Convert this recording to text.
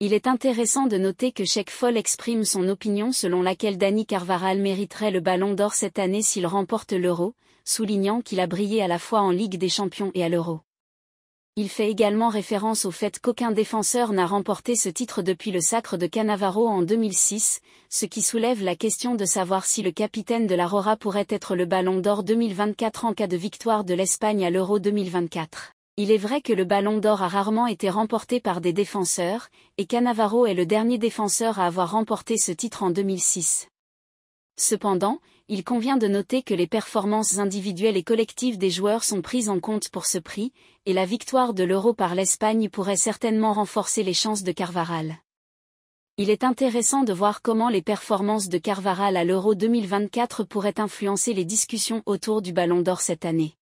Il est intéressant de noter que Sheikh Foll exprime son opinion selon laquelle Dani Carvaral mériterait le ballon d'or cette année s'il remporte l'Euro, soulignant qu'il a brillé à la fois en Ligue des Champions et à l'Euro. Il fait également référence au fait qu'aucun défenseur n'a remporté ce titre depuis le sacre de Canavaro en 2006, ce qui soulève la question de savoir si le capitaine de l'Aurora pourrait être le ballon d'or 2024 en cas de victoire de l'Espagne à l'Euro 2024. Il est vrai que le ballon d'or a rarement été remporté par des défenseurs, et Cannavaro est le dernier défenseur à avoir remporté ce titre en 2006. Cependant, il convient de noter que les performances individuelles et collectives des joueurs sont prises en compte pour ce prix, et la victoire de l'euro par l'Espagne pourrait certainement renforcer les chances de Carvaral. Il est intéressant de voir comment les performances de Carvaral à l'euro 2024 pourraient influencer les discussions autour du ballon d'or cette année.